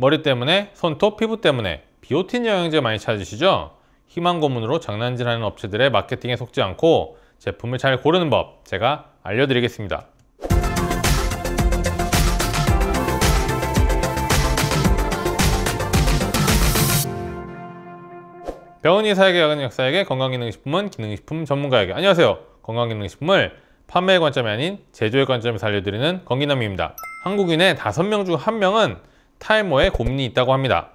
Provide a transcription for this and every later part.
머리 때문에, 손톱, 피부 때문에 비오틴 영양제 많이 찾으시죠? 희망 고문으로 장난질하는 업체들의 마케팅에 속지 않고 제품을 잘 고르는 법 제가 알려드리겠습니다. 병원이 사에게 약은 역사에게 건강기능식품은 기능식품 전문가에게 안녕하세요 건강기능식품을 판매의 관점이 아닌 제조의 관점에서 알려드리는 건기남입니다 한국인의 5명중1명은 탈모에 고민이 있다고 합니다.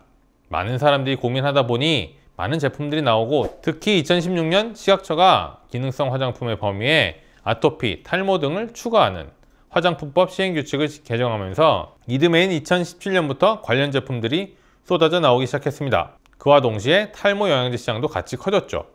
많은 사람들이 고민하다 보니 많은 제품들이 나오고 특히 2016년 식약처가 기능성 화장품의 범위에 아토피, 탈모 등을 추가하는 화장품법 시행규칙을 개정하면서 이듬해인 2017년부터 관련 제품들이 쏟아져 나오기 시작했습니다. 그와 동시에 탈모 영양제 시장도 같이 커졌죠.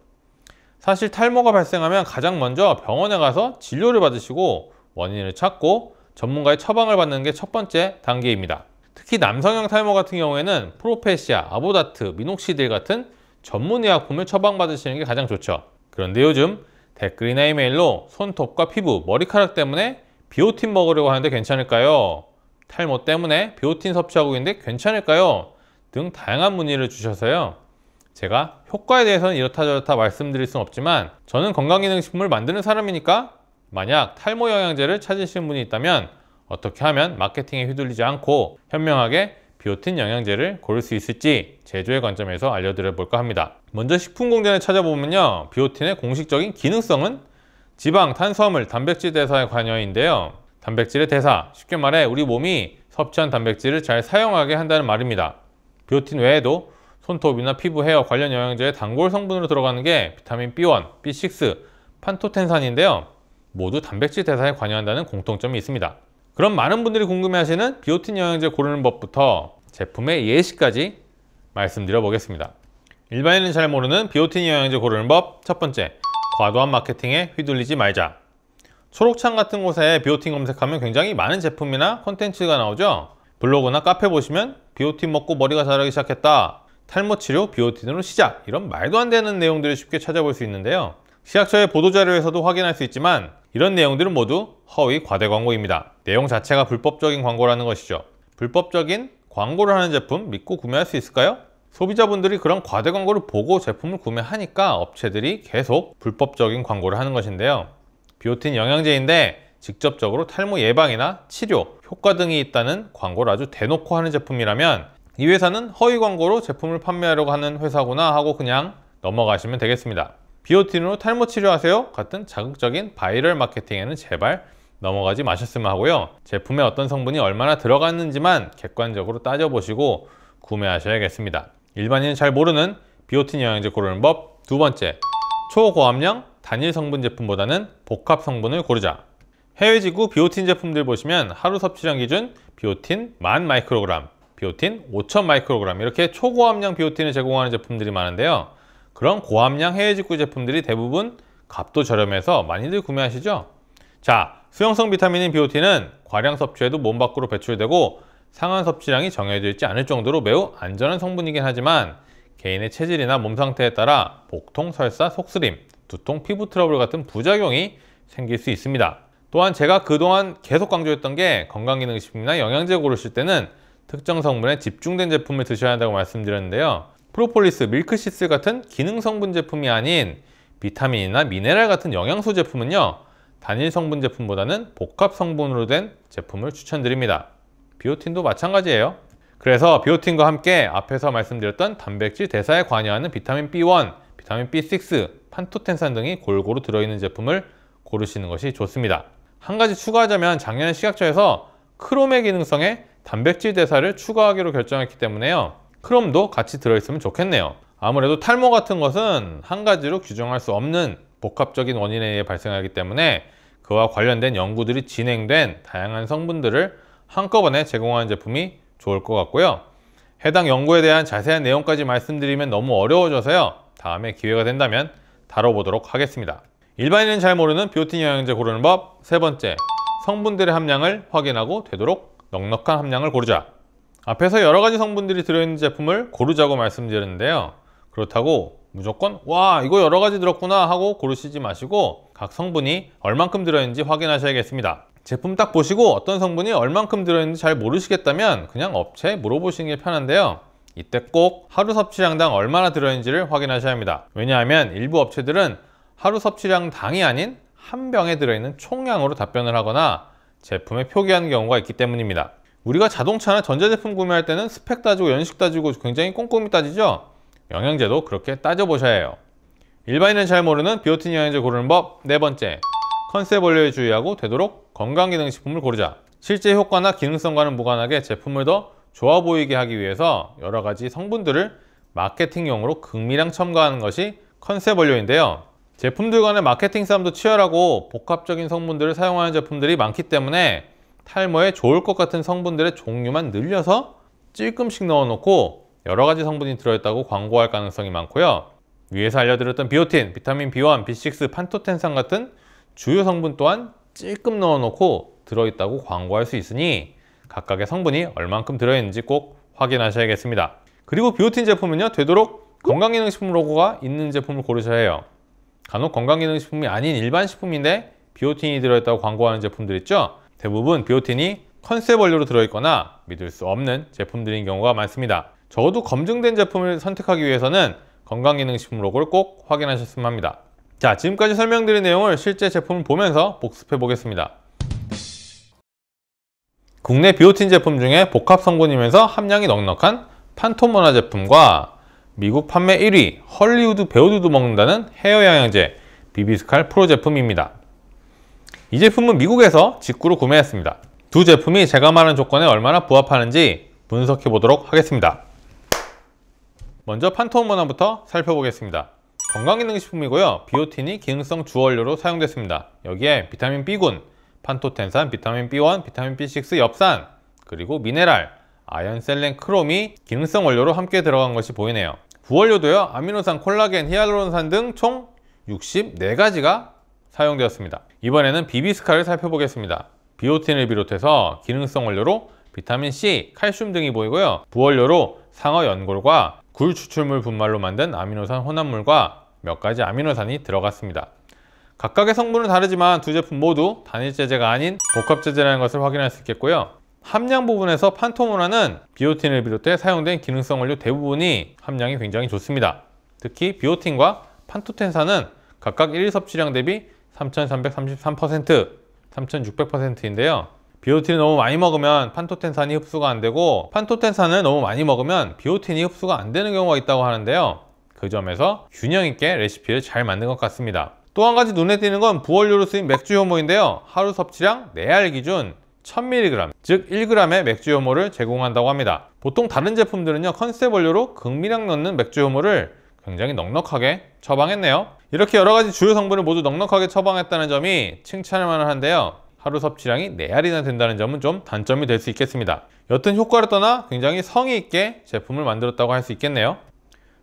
사실 탈모가 발생하면 가장 먼저 병원에 가서 진료를 받으시고 원인을 찾고 전문가의 처방을 받는 게 첫 번째 단계입니다. 특히 남성형 탈모 같은 경우에는 프로페시아, 아보다트, 미녹시딜 같은 전문의약품을 처방받으시는 게 가장 좋죠. 그런데 요즘 댓글이나 이메일로 손톱과 피부, 머리카락 때문에 비오틴 먹으려고 하는데 괜찮을까요? 탈모 때문에 비오틴 섭취하고 있는데 괜찮을까요? 등 다양한 문의를 주셔서요. 제가 효과에 대해서는 이렇다 저렇다 말씀드릴 순 없지만 저는 건강기능식품을 만드는 사람이니까 만약 탈모 영양제를 찾으시는 분이 있다면 어떻게 하면 마케팅에 휘둘리지 않고 현명하게 비오틴 영양제를 고를 수 있을지 제조의 관점에서 알려드려 볼까 합니다. 먼저 식품 공장을 찾아보면요. 비오틴의 공식적인 기능성은 지방, 탄수화물, 단백질 대사에 관여인데요. 단백질의 대사, 쉽게 말해 우리 몸이 섭취한 단백질을 잘 사용하게 한다는 말입니다. 비오틴 외에도 손톱이나 피부 헤어 관련 영양제의 단골 성분으로 들어가는 게 비타민 B1, B6, 판토텐산인데요. 모두 단백질 대사에 관여한다는 공통점이 있습니다. 그럼 많은 분들이 궁금해하시는 비오틴 영양제 고르는 법부터 제품의 예시까지 말씀드려 보겠습니다. 일반인은 잘 모르는 비오틴 영양제 고르는 법 첫 번째, 과도한 마케팅에 휘둘리지 말자. 초록창 같은 곳에 비오틴 검색하면 굉장히 많은 제품이나 콘텐츠가 나오죠. 블로그나 카페 보시면 비오틴 먹고 머리가 자라기 시작했다. 탈모 치료 비오틴으로 시작. 이런 말도 안 되는 내용들을 쉽게 찾아볼 수 있는데요. 시약처의 보도자료에서도 확인할 수 있지만 이런 내용들은 모두 허위 과대 광고입니다. 내용 자체가 불법적인 광고라는 것이죠. 불법적인 광고를 하는 제품 믿고 구매할 수 있을까요? 소비자분들이 그런 과대 광고를 보고 제품을 구매하니까 업체들이 계속 불법적인 광고를 하는 것인데요. 비오틴 영양제인데 직접적으로 탈모 예방이나 치료, 효과 등이 있다는 광고를 아주 대놓고 하는 제품이라면 이 회사는 허위 광고로 제품을 판매하려고 하는 회사구나 하고 그냥 넘어가시면 되겠습니다. 비오틴으로 탈모 치료하세요 같은 자극적인 바이럴 마케팅에는 제발 넘어가지 마셨으면 하고요 제품에 어떤 성분이 얼마나 들어갔는지만 객관적으로 따져보시고 구매하셔야겠습니다 일반인은 잘 모르는 비오틴 영양제 고르는 법 두 번째 초고함량 단일 성분 제품보다는 복합 성분을 고르자 해외 지구 비오틴 제품들 보시면 하루 섭취량 기준 비오틴 1만 마이크로그램 비오틴 5천 마이크로그램 이렇게 초고함량 비오틴을 제공하는 제품들이 많은데요 그런 고함량 해외 직구 제품들이 대부분 값도 저렴해서 많이들 구매하시죠? 자, 수용성 비타민인 BOT는 과량 섭취에도 몸 밖으로 배출되고 상한 섭취량이 정해져 있지 않을 정도로 매우 안전한 성분이긴 하지만 개인의 체질이나 몸 상태에 따라 복통, 설사, 속쓰림, 두통, 피부 트러블 같은 부작용이 생길 수 있습니다. 또한 제가 그동안 계속 강조했던 게 건강기능식품이나 영양제 고르실 때는 특정 성분에 집중된 제품을 드셔야 한다고 말씀드렸는데요. 프로폴리스, 밀크시스 같은 기능 성분 제품이 아닌 비타민이나 미네랄 같은 영양소 제품은요 단일 성분 제품보다는 복합 성분으로 된 제품을 추천드립니다 비오틴도 마찬가지예요 그래서 비오틴과 함께 앞에서 말씀드렸던 단백질 대사에 관여하는 비타민 B1, 비타민 B6, 판토텐산 등이 골고루 들어있는 제품을 고르시는 것이 좋습니다 한 가지 추가하자면 작년 식약처에서 크롬의 기능성에 단백질 대사를 추가하기로 결정했기 때문에요 크롬도 같이 들어있으면 좋겠네요 아무래도 탈모 같은 것은 한 가지로 규정할 수 없는 복합적인 원인에 의해 발생하기 때문에 그와 관련된 연구들이 진행된 다양한 성분들을 한꺼번에 제공하는 제품이 좋을 것 같고요 해당 연구에 대한 자세한 내용까지 말씀드리면 너무 어려워져서요 다음에 기회가 된다면 다뤄보도록 하겠습니다 일반인은 잘 모르는 비오틴 영양제 고르는 법 세 번째 성분들의 함량을 확인하고 되도록 넉넉한 함량을 고르자 앞에서 여러가지 성분들이 들어있는 제품을 고르자고 말씀드렸는데요 그렇다고 무조건 와 이거 여러가지 들었구나 하고 고르시지 마시고 각 성분이 얼만큼 들어있는지 확인하셔야겠습니다 제품 딱 보시고 어떤 성분이 얼만큼 들어있는지 잘 모르시겠다면 그냥 업체에 물어보시는 게 편한데요 이때 꼭 하루 섭취량당 얼마나 들어있는지를 확인하셔야 합니다 왜냐하면 일부 업체들은 하루 섭취량 당이 아닌 한 병에 들어있는 총량으로 답변을 하거나 제품에 표기하는 경우가 있기 때문입니다 우리가 자동차나 전자제품 구매할 때는 스펙 따지고 연식 따지고 굉장히 꼼꼼히 따지죠? 영양제도 그렇게 따져보셔야 해요. 일반인은 잘 모르는 비오틴 영양제 고르는 법 네 번째, 컨셉 원료에 주의하고 되도록 건강기능식품을 고르자. 실제 효과나 기능성과는 무관하게 제품을 더 좋아 보이게 하기 위해서 여러 가지 성분들을 마케팅용으로 극미량 첨가하는 것이 컨셉 원료인데요. 제품들 간의 마케팅 싸움도 치열하고 복합적인 성분들을 사용하는 제품들이 많기 때문에 탈모에 좋을 것 같은 성분들의 종류만 늘려서 찔끔씩 넣어놓고 여러 가지 성분이 들어있다고 광고할 가능성이 많고요. 위에서 알려드렸던 비오틴, 비타민 B1, B6, 판토텐산 같은 주요 성분 또한 찔끔 넣어놓고 들어있다고 광고할 수 있으니 각각의 성분이 얼만큼 들어있는지 꼭 확인하셔야겠습니다. 그리고 비오틴 제품은요, 되도록 건강기능식품 로고가 있는 제품을 고르셔야 해요. 간혹 건강기능식품이 아닌 일반 식품인데 비오틴이 들어있다고 광고하는 제품들 있죠? 대부분 비오틴이 컨셉 원료로 들어있거나 믿을 수 없는 제품들인 경우가 많습니다. 적어도 검증된 제품을 선택하기 위해서는 건강기능식품 로고를 꼭 확인하셨으면 합니다. 자, 지금까지 설명드린 내용을 실제 제품을 보면서 복습해 보겠습니다. 국내 비오틴 제품 중에 복합 성분이면서 함량이 넉넉한 판토모나 제품과 미국 판매 1위 헐리우드 배우들도 먹는다는 헤어 영양제 비비스칼 프로 제품입니다. 이 제품은 미국에서 직구로 구매했습니다. 두 제품이 제가 말한 조건에 얼마나 부합하는지 분석해 보도록 하겠습니다. 먼저 판톤 문화부터 살펴보겠습니다. 건강기능식품이고요. 비오틴이 기능성 주원료로 사용됐습니다. 여기에 비타민 B군, 판토텐산, 비타민 B1, 비타민 B6, 엽산, 그리고 미네랄, 아연, 셀렌, 크롬이 기능성 원료로 함께 들어간 것이 보이네요. 부원료도요. 아미노산, 콜라겐, 히알루론산 등 총 64가지가 사용되었습니다. 이번에는 비비스카를 살펴보겠습니다. 비오틴을 비롯해서 기능성 원료로 비타민C, 칼슘 등이 보이고요. 부원료로 상어 연골과 굴 추출물 분말로 만든 아미노산 혼합물과 몇 가지 아미노산이 들어갔습니다. 각각의 성분은 다르지만 두 제품 모두 단일제재가 아닌 복합제재라는 것을 확인할 수 있겠고요. 함량 부분에서 판토모나는 비오틴을 비롯해 사용된 기능성 원료 대부분이 함량이 굉장히 좋습니다. 특히 비오틴과 판토텐산은 각각 1일 섭취량 대비 3,333%, 3,600%인데요. 비오틴을 너무 많이 먹으면 판토텐산이 흡수가 안 되고 판토텐산을 너무 많이 먹으면 비오틴이 흡수가 안 되는 경우가 있다고 하는데요. 그 점에서 균형 있게 레시피를 잘 만든 것 같습니다. 또 한 가지 눈에 띄는 건 부원료로 쓰인 맥주 효모인데요. 하루 섭취량 4알 기준 1000mg, 즉 1g의 맥주 효모를 제공한다고 합니다. 보통 다른 제품들은요, 컨셉 원료로 극미량 넣는 맥주 효모를 굉장히 넉넉하게 처방했네요. 이렇게 여러 가지 주요 성분을 모두 넉넉하게 처방했다는 점이 칭찬할 만한데요. 하루 섭취량이 4알이나 된다는 점은 좀 단점이 될 수 있겠습니다. 여튼 효과를 떠나 굉장히 성의 있게 제품을 만들었다고 할 수 있겠네요.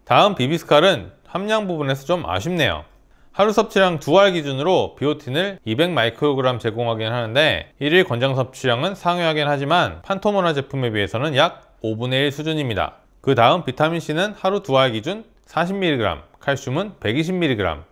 다음 비비스칼은 함량 부분에서 좀 아쉽네요. 하루 섭취량 2알 기준으로 비오틴을 200마이크로그램 제공하긴 하는데 1일 권장 섭취량은 상회하긴 하지만 판토모나 제품에 비해서는 약 5분의 1 수준입니다. 그 다음 비타민C는 하루 2알 기준 40mg, 칼슘은 120mg.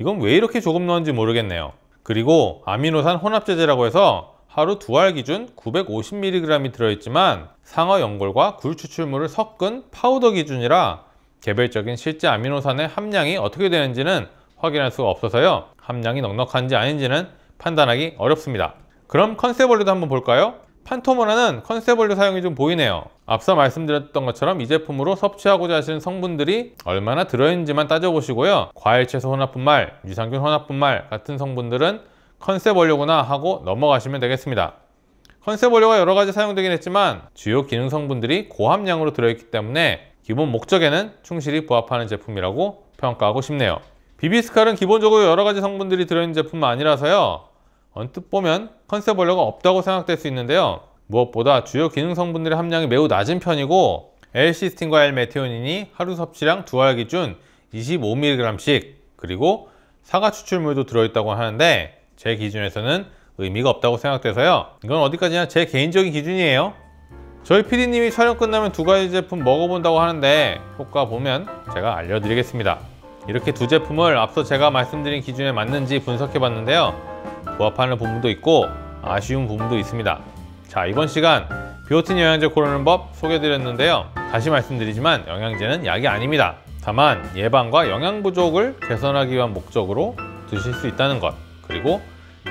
이건 왜 이렇게 조금 넣은지 모르겠네요. 그리고 아미노산 혼합제제라고 해서 하루 두 알 기준 950mg이 들어있지만 상어 연골과 굴 추출물을 섞은 파우더 기준이라 개별적인 실제 아미노산의 함량이 어떻게 되는지는 확인할 수가 없어서요. 함량이 넉넉한지 아닌지는 판단하기 어렵습니다. 그럼 컨셉 원리도 한번 볼까요? 판토모라는 컨셉월류 사용이 좀 보이네요 앞서 말씀드렸던 것처럼 이 제품으로 섭취하고자 하시는 성분들이 얼마나 들어있는지만 따져보시고요 과일 채소 혼합분말, 유산균 혼합분말 같은 성분들은 컨셉원료구나 하고 넘어가시면 되겠습니다 컨셉원료가 여러 가지 사용되긴 했지만 주요 기능 성분들이 고함량으로 들어있기 때문에 기본 목적에는 충실히 부합하는 제품이라고 평가하고 싶네요 비비스칼은 기본적으로 여러 가지 성분들이 들어있는 제품은 아니라서요 언뜻 보면 컨셉 원료가 없다고 생각될 수 있는데요. 무엇보다 주요 기능 성분들의 함량이 매우 낮은 편이고 L-시스틴과 L-메테온인이 하루 섭취량 두 알 기준 25mg씩 그리고 사과 추출물도 들어있다고 하는데 제 기준에서는 의미가 없다고 생각돼서요. 이건 어디까지나 제 개인적인 기준이에요. 저희 PD님이 촬영 끝나면 두 가지 제품 먹어본다고 하는데 효과 보면 제가 알려드리겠습니다. 이렇게 두 제품을 앞서 제가 말씀드린 기준에 맞는지 분석해봤는데요. 부합하는 부분도 있고 아쉬운 부분도 있습니다. 자 이번 시간 비오틴 영양제 고르는 법 소개드렸는데요. 다시 말씀드리지만 영양제는 약이 아닙니다. 다만 예방과 영양 부족을 개선하기 위한 목적으로 드실 수 있다는 것 그리고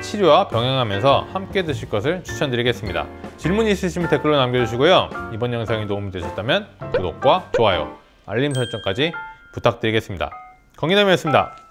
치료와 병행하면서 함께 드실 것을 추천드리겠습니다. 질문 있으시면 댓글로 남겨주시고요. 이번 영상이 도움이 되셨다면 구독과 좋아요, 알림 설정까지 부탁드리겠습니다. 건기남이었습니다.